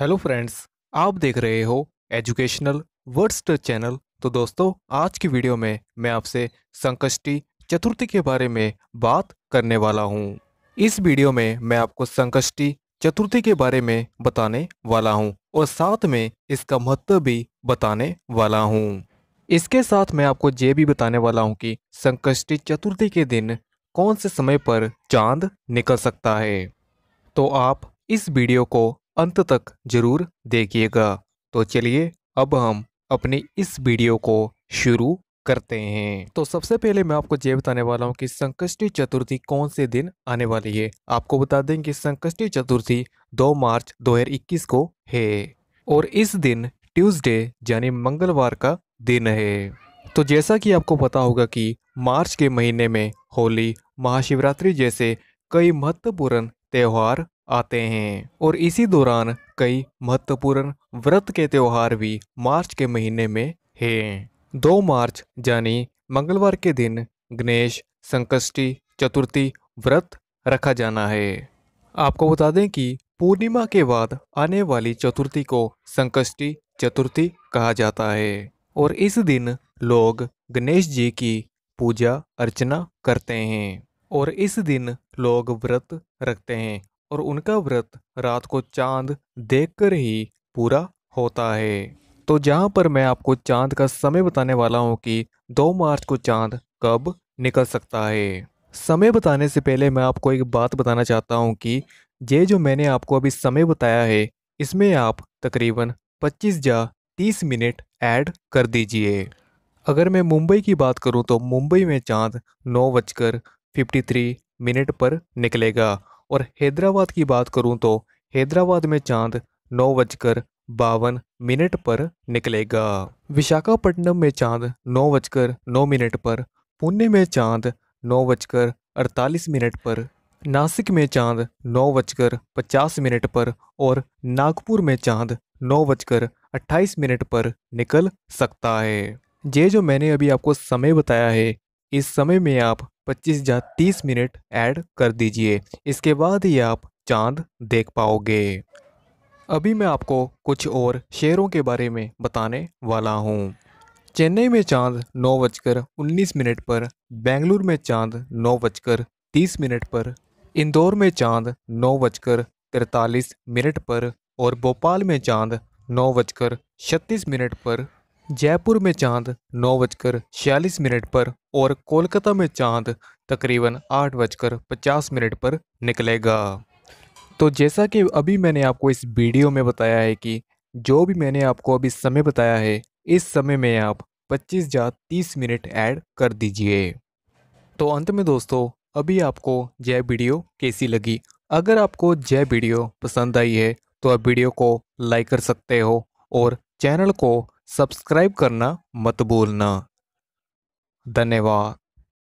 hello friends आप देख रहे हो एजुकेशनल वर्ड्स चैनल तो दोस्तों आज की वीडियो में मैं आपसे संकष्टि चतुर्थी के बारे में बात करने वाला हूँ इस वीडियो में मैं आपको संकष्टि चतुर्थी के बारे में बताने वाला हूँ और साथ में इसका महत्व भी बताने वाला हूँ इसके साथ मैं आपको ये भी बताने वाला हूँ कि संकष्टि चतुर्थी के दिन कौन से समय पर चांद निकल सकता है तो आप इस वीडियो को अंत तक जरूर देखिएगा तो चलिए अब हम अपनी इस वीडियो को शुरू करते हैं तो सबसे पहले मैं आपको ये बताने वाला हूँ कि संकष्टी चतुर्थी कौन से दिन आने वाली है आपको बता दें कि संकष्टी चतुर्थी 2 मार्च 2021 को है और इस दिन ट्यूसडे यानी मंगलवार का दिन है तो जैसा कि आपको पता होगा कि मार्च के महीने में होली महाशिवरात्रि जैसे कई महत्वपूर्ण त्यौहार आते हैं और इसी दौरान कई महत्वपूर्ण व्रत के त्यौहार भी मार्च के महीने में हैं दो मार्च यानी मंगलवार के दिन गणेश संकष्टी चतुर्थी व्रत रखा जाना है आपको बता दें कि पूर्णिमा के बाद आने वाली चतुर्थी को संकष्टी चतुर्थी कहा जाता है और इस दिन लोग गणेश जी की पूजा अर्चना करते हैं और इस दिन लोग व्रत रखते हैं और उनका व्रत रात को चांद देखकर ही पूरा होता है तो जहाँ पर मैं आपको चांद का समय बताने वाला हूँ कि 2 मार्च को चांद कब निकल सकता है समय बताने से पहले मैं आपको एक बात बताना चाहता हूँ कि ये जो मैंने आपको अभी समय बताया है इसमें आप तकरीबन 25 या 30 मिनट ऐड कर दीजिए अगर मैं मुंबई की बात करूं तो मुंबई में चांद नौ बजकर फिफ्टी मिनट पर निकलेगा और हैदराबाद की बात करूँ तो हैदराबाद में चांद नौ बजकर बावन मिनट पर निकलेगा विशाखापट्टनम में चांद नौ बजकर नौ मिनट पर पुणे में चांद नौ बजकर अड़तालीस मिनट पर नासिक में चांद नौ बजकर पचास मिनट पर और नागपुर में चांद नौ बजकर अट्ठाईस मिनट पर निकल सकता है ये जो मैंने अभी आपको समय बताया है इस समय में आप 25 या 30 मिनट ऐड कर दीजिए इसके बाद ही आप चांद देख पाओगे अभी मैं आपको कुछ और शेयरों के बारे में बताने वाला हूँ चेन्नई में चांद नौ बजकर उन्नीस मिनट पर बेंगलुरु में चांद नौ बजकर तीस मिनट पर इंदौर में चांद नौ बजकर तिरतालीस मिनट पर और भोपाल में चांद नौ बजकर छत्तीस मिनट पर जयपुर में चांद नौ बजकर छियालीस मिनट पर और कोलकाता में चांद तकरीबन आठ बजकर पचास मिनट पर निकलेगा तो जैसा कि अभी मैंने आपको इस वीडियो में बताया है कि जो भी मैंने आपको अभी समय बताया है इस समय में आप 25 या 30 मिनट ऐड कर दीजिए तो अंत में दोस्तों अभी आपको जय वीडियो कैसी लगी अगर आपको जय वीडियो पसंद आई है तो आप वीडियो को लाइक कर सकते हो और चैनल को सब्सक्राइब करना मत बोलना धन्यवाद